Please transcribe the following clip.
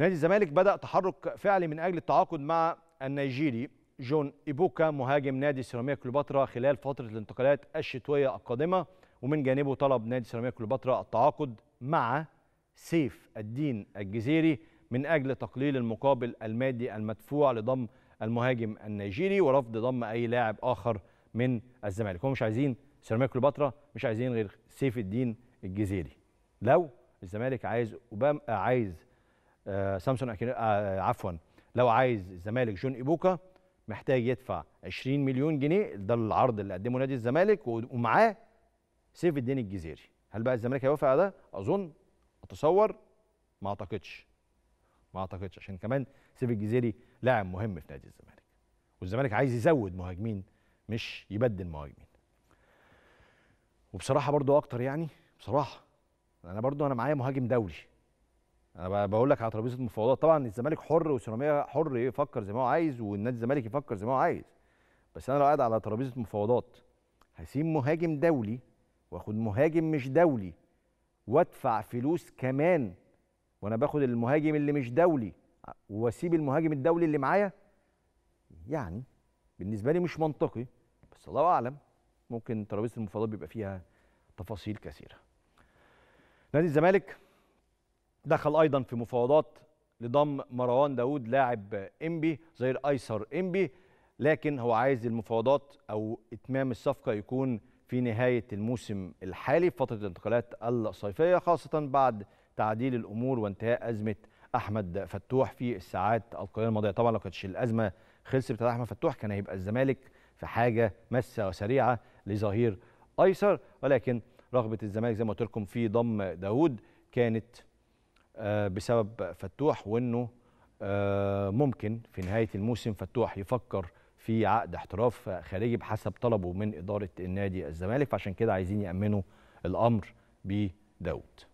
نادي الزمالك بدأ تحرك فعلي من أجل التعاقد مع النيجيري جون إيبوكا مهاجم نادي سيراميكا كليوباترا خلال فترة الانتقالات الشتوية القادمة ومن جانبه طلب نادي سيراميكا كليوباترا التعاقد مع سيف الدين الجزيري من أجل تقليل المقابل المادي المدفوع لضم المهاجم النيجيري ورفض ضم أي لاعب آخر من الزمالك هم مش عايزين سيراميكا كليوباترا مش عايزين غير سيف الدين الجزيري لو الزمالك عايز اوباما عايز آه، سامسون أكين... آه، آه، عفوا لو عايز الزمالك جون إيبوكا محتاج يدفع 20 مليون جنيه ده العرض اللي قدمه نادي الزمالك ومعاه سيف الدين الجزيري هل بقى الزمالك هيوافق على ده اظن اتصور ما اعتقدش ما اعتقدش عشان كمان سيف الجزيري لاعب مهم في نادي الزمالك والزمالك عايز يزود مهاجمين مش يبدل مهاجمين وبصراحه برضو اكتر يعني بصراحه انا برضو انا معايا مهاجم دولي انا بقول لك على ترابيزه المفاوضات طبعا الزمالك حر وسيراميكا حر يفكر زي ما هو عايز والنادي الزمالك يفكر زي ما هو عايز بس انا لو قاعد على ترابيزه مفاوضات هسيب مهاجم دولي واخد مهاجم مش دولي وادفع فلوس كمان وانا باخد المهاجم اللي مش دولي واسيب المهاجم الدولي اللي معايا يعني بالنسبه لي مش منطقي بس الله اعلم ممكن ترابيزه المفاوضات بيبقى فيها تفاصيل كثيره نادي الزمالك دخل ايضا في مفاوضات لضم مروان داود لاعب انبي زي الايسر انبي لكن هو عايز المفاوضات او اتمام الصفقه يكون في نهايه الموسم الحالي في فتره الانتقالات الصيفيه خاصه بعد تعديل الامور وانتهاء ازمه احمد فتوح في الساعات القليله الماضيه طبعا لو كانتش الازمه خلصت بتاع احمد فتوح كان هيبقى الزمالك في حاجه ماسه وسريعه لظهير ايسر ولكن رغبه الزمالك زي ما قلت لكم في ضم داوود كانت آه، بسبب فتوح وانه آه، ممكن في نهايه الموسم فتوح يفكر في عقد احتراف خارجي بحسب طلبه من اداره النادي الزمالك فعشان كده عايزين يامنوا الامر بداود